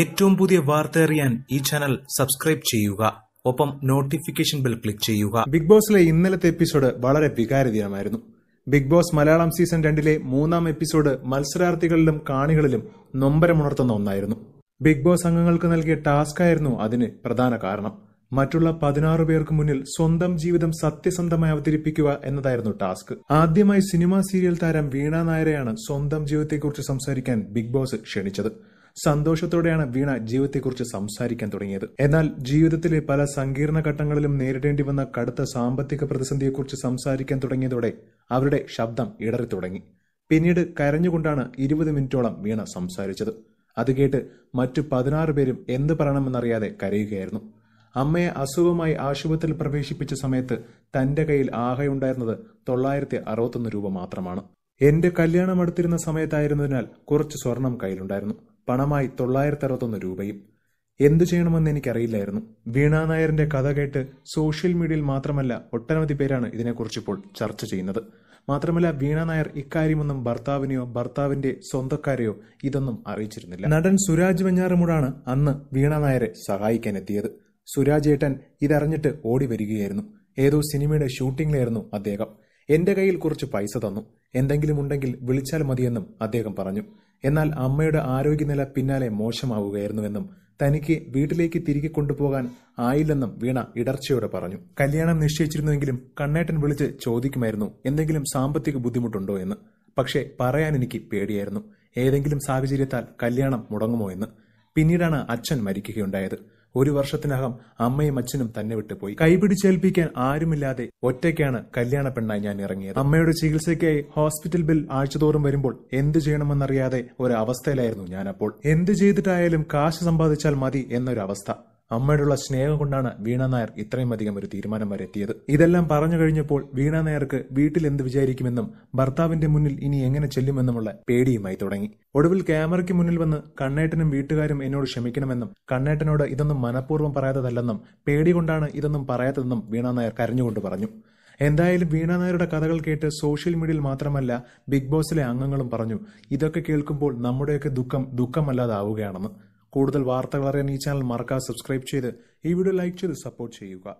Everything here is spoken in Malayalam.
ഏറ്റവും പുതിയ വാർത്ത അറിയാൻ ഈ ചാനൽ സബ്സ്ക്രൈബ് ചെയ്യുക ഒപ്പം നോട്ടിഫിക്കേഷൻ ബെൽ ക്ലിക്ക് ചെയ്യുക ബിഗ് ബോസിലെ ഇന്നലത്തെ എപ്പിസോഡ് വളരെ വികാരതീയമായിരുന്നു ബിഗ് ബോസ് മലയാളം സീസൺ രണ്ടിലെ മൂന്നാം എപ്പിസോഡ് മത്സരാർത്ഥികളിലും കാണികളിലും നൊമ്പരമുണർത്തുന്ന ഒന്നായിരുന്നു ബിഗ് ബോസ് അംഗങ്ങൾക്ക് നൽകിയ ടാസ്ക് ആയിരുന്നു അതിന് പ്രധാന കാരണം മറ്റുള്ള പതിനാറ് പേർക്ക് മുന്നിൽ സ്വന്തം ജീവിതം സത്യസന്ധമായി അവതരിപ്പിക്കുക എന്നതായിരുന്നു ടാസ്ക് ആദ്യമായി സിനിമാ സീരിയൽ താരം വീണ നായരെയാണ് സ്വന്തം ജീവിതത്തെക്കുറിച്ച് സംസാരിക്കാൻ ബിഗ് ബോസ് ക്ഷണിച്ചത് സന്തോഷത്തോടെയാണ് വീണ ജീവിതത്തെക്കുറിച്ച് സംസാരിക്കാൻ തുടങ്ങിയത് എന്നാൽ ജീവിതത്തിലെ പല സങ്കീർണ ഘട്ടങ്ങളിലും നേരിടേണ്ടി വന്ന കടുത്ത സാമ്പത്തിക പ്രതിസന്ധിയെക്കുറിച്ച് സംസാരിക്കാൻ തുടങ്ങിയതോടെ അവരുടെ ശബ്ദം ഇടറി തുടങ്ങി പിന്നീട് കരഞ്ഞുകൊണ്ടാണ് ഇരുപത് മിനിറ്റോളം വീണ സംസാരിച്ചത് അത് കേട്ട് മറ്റു പതിനാറ് പേരും എന്ത് പറയണമെന്നറിയാതെ കരയുകയായിരുന്നു അമ്മയെ അസുഖമായി ആശുപത്രിയിൽ പ്രവേശിപ്പിച്ച സമയത്ത് തന്റെ കയ്യിൽ ആകെയുണ്ടായിരുന്നത് തൊള്ളായിരത്തി അറുപത്തൊന്ന് രൂപ മാത്രമാണ് എന്റെ കല്യാണം അടുത്തിരുന്ന സമയത്തായിരുന്നതിനാൽ കുറച്ച് സ്വർണം കയ്യിലുണ്ടായിരുന്നു പണമായി തൊള്ളായിരത്തി അറുപത്തൊന്ന് രൂപയും എന്തു ചെയ്യണമെന്ന് എനിക്കറിയില്ലായിരുന്നു വീണാ നായറിന്റെ കഥ കേട്ട് സോഷ്യൽ മീഡിയയിൽ മാത്രമല്ല ഒട്ടനവധി പേരാണ് ഇതിനെക്കുറിച്ച് ഇപ്പോൾ ചർച്ച ചെയ്യുന്നത് മാത്രമല്ല വീണാ നായർ ഇക്കാര്യമൊന്നും ഭർത്താവിനെയോ ഭർത്താവിന്റെ സ്വന്തക്കാരെയോ ഇതൊന്നും അറിയിച്ചിരുന്നില്ല നടൻ സുരാജ് വെഞ്ഞാറമൂടാണ് അന്ന് വീണാ നായരെ സഹായിക്കാനെത്തിയത് സുരാജ് ഏട്ടൻ ഇതറിഞ്ഞിട്ട് ഓടി വരികയായിരുന്നു ഏതോ സിനിമയുടെ ഷൂട്ടിംഗിലായിരുന്നു അദ്ദേഹം എന്റെ കയ്യിൽ കുറച്ച് പൈസ തന്നു എന്തെങ്കിലും ഉണ്ടെങ്കിൽ വിളിച്ചാൽ മതിയെന്നും അദ്ദേഹം പറഞ്ഞു എന്നാൽ അമ്മയുടെ ആരോഗ്യനില പിന്നാലെ മോശമാവുകയായിരുന്നുവെന്നും തനിക്ക് വീട്ടിലേക്ക് തിരികെ കൊണ്ടുപോകാൻ ആയില്ലെന്നും വീണ ഇടർച്ചയോടെ പറഞ്ഞു കല്യാണം നിശ്ചയിച്ചിരുന്നുവെങ്കിലും കണ്ണേട്ടൻ വിളിച്ച് ചോദിക്കുമായിരുന്നു എന്തെങ്കിലും സാമ്പത്തിക ബുദ്ധിമുട്ടുണ്ടോ എന്ന് പക്ഷേ പറയാൻ എനിക്ക് പേടിയായിരുന്നു ഏതെങ്കിലും സാഹചര്യത്താൽ കല്യാണം മുടങ്ങുമോ എന്ന് പിന്നീടാണ് അച്ഛൻ മരിക്കുകയുണ്ടായത് ഒരു വർഷത്തിനകം അമ്മയും അച്ഛനും തന്നെ വിട്ടുപോയി കൈപിടിച്ചേൽപ്പിക്കാൻ ആരുമില്ലാതെ ഒറ്റയ്ക്കാണ് കല്യാണ പെണ്ണായി ഞാൻ ഇറങ്ങിയത് അമ്മയുടെ ചികിത്സയ്ക്കായി ഹോസ്പിറ്റൽ ബിൽ ആഴ്ചതോറും വരുമ്പോൾ എന്ത് ചെയ്യണമെന്നറിയാതെ ഒരു അവസ്ഥയിലായിരുന്നു ഞാൻ അപ്പോൾ എന്ത് ചെയ്തിട്ടായാലും കാശ് സമ്പാദിച്ചാൽ മതി എന്നൊരവസ്ഥ അമ്മയോടുള്ള സ്നേഹം കൊണ്ടാണ് വീണ നായർ ഇത്രയും അധികം ഒരു തീരുമാനം വരെ എത്തിയത് ഇതെല്ലാം പറഞ്ഞു കഴിഞ്ഞപ്പോൾ വീണ നായർക്ക് വീട്ടിൽ എന്ത് വിചാരിക്കുമെന്നും ഭർത്താവിന്റെ മുന്നിൽ ഇനി എങ്ങനെ ചെല്ലുമെന്നുമുള്ള പേടിയുമായി തുടങ്ങി ഒടുവിൽ ക്യാമറയ്ക്ക് മുന്നിൽ വന്ന് കണ്ണേട്ടനും വീട്ടുകാരും എന്നോട് ക്ഷമിക്കണമെന്നും കണ്ണേട്ടനോട് ഇതൊന്നും മനഃപൂർവ്വം പറയാത്തതല്ലെന്നും പേടി കൊണ്ടാണ് ഇതൊന്നും പറയാത്തതെന്നും വീണ നായർ കരഞ്ഞുകൊണ്ട് പറഞ്ഞു എന്തായാലും വീണ നായരുടെ കഥകൾ കേട്ട് സോഷ്യൽ മീഡിയയിൽ മാത്രമല്ല ബിഗ് ബോസിലെ അംഗങ്ങളും പറഞ്ഞു ഇതൊക്കെ കേൾക്കുമ്പോൾ നമ്മുടെയൊക്കെ ദുഃഖം ദുഃഖമല്ലാതാവുകയാണെന്ന് കൂടുതൽ വാർത്തകൾ അറിയാൻ ഈ ചാനൽ മറക്കാതെ സബ്സ്ക്രൈബ് ചെയ്ത് ഈ വീഡിയോ ലൈക്ക് ചെയ്ത് സപ്പോർട്ട് ചെയ്യുക